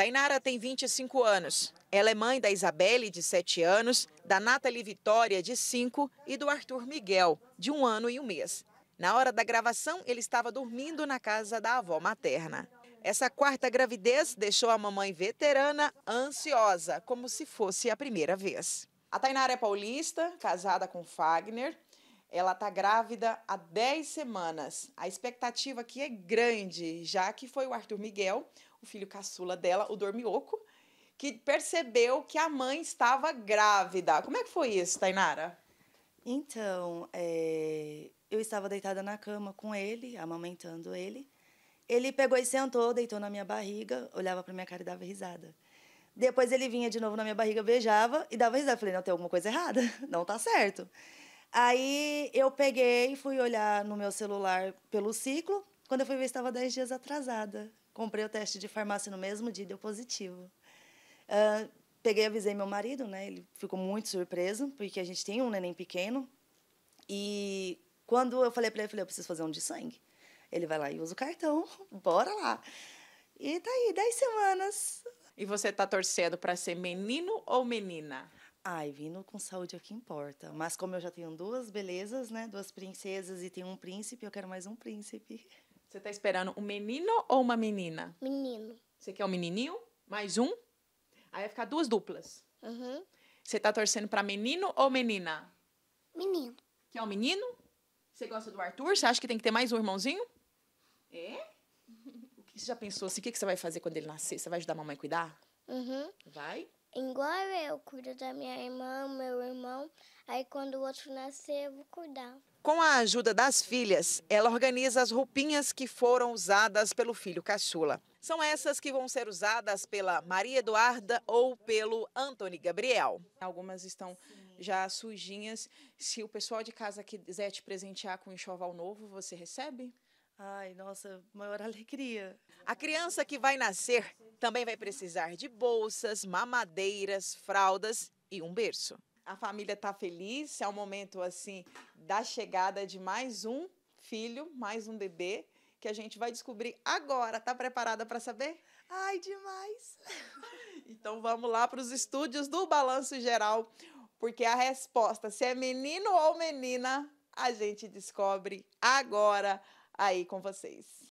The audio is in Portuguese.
Tainara tem 25 anos. Ela é mãe da Isabelle, de 7 anos, da Nathalie Vitória, de 5, e do Arthur Miguel, de 1 um ano e um mês. Na hora da gravação, ele estava dormindo na casa da avó materna. Essa quarta gravidez deixou a mamãe veterana ansiosa, como se fosse a primeira vez. A Tainara é paulista, casada com Fagner. Ela está grávida há 10 semanas. A expectativa aqui é grande, já que foi o Arthur Miguel, o filho caçula dela, o Dormioco, que percebeu que a mãe estava grávida. Como é que foi isso, Tainara? Então, é... eu estava deitada na cama com ele, amamentando ele. Ele pegou e sentou, deitou na minha barriga, olhava para minha cara e dava risada. Depois ele vinha de novo na minha barriga, beijava e dava risada. Eu falei, não, tem alguma coisa errada, não tá certo. Aí eu peguei, fui olhar no meu celular pelo ciclo. Quando eu fui ver, estava 10 dias atrasada comprei o teste de farmácia no mesmo dia e deu positivo. Uh, peguei avisei meu marido, né? Ele ficou muito surpreso, porque a gente tem um neném pequeno. E quando eu falei para ele, eu falei, eu preciso fazer um de sangue. Ele vai lá e usa o cartão, bora lá. E tá aí, 10 semanas. E você tá torcendo para ser menino ou menina? Ai, vindo com saúde é o que importa. Mas como eu já tenho duas belezas, né? Duas princesas e tenho um príncipe, eu quero mais um príncipe. Você tá esperando um menino ou uma menina? Menino. Você quer um menininho? Mais um? Aí vai ficar duas duplas. Uhum. Você tá torcendo para menino ou menina? Menino. Quer um menino? Você gosta do Arthur? Você acha que tem que ter mais um irmãozinho? É? O que você já pensou assim? O que você vai fazer quando ele nascer? Você vai ajudar a mamãe a cuidar? Uhum. Vai? Agora eu cuido da minha irmã, meu irmão, aí quando o outro nascer eu vou cuidar. Com a ajuda das filhas, ela organiza as roupinhas que foram usadas pelo filho caçula. São essas que vão ser usadas pela Maria Eduarda ou pelo Antônio Gabriel. Algumas estão já sujinhas. Se o pessoal de casa quiser te presentear com enxoval novo, você recebe? Ai, nossa, maior alegria. A criança que vai nascer também vai precisar de bolsas, mamadeiras, fraldas e um berço. A família está feliz, é um momento assim da chegada de mais um filho, mais um bebê, que a gente vai descobrir agora. Tá preparada para saber? Ai, demais! então vamos lá para os estúdios do Balanço Geral, porque a resposta se é menino ou menina, a gente descobre agora aí com vocês.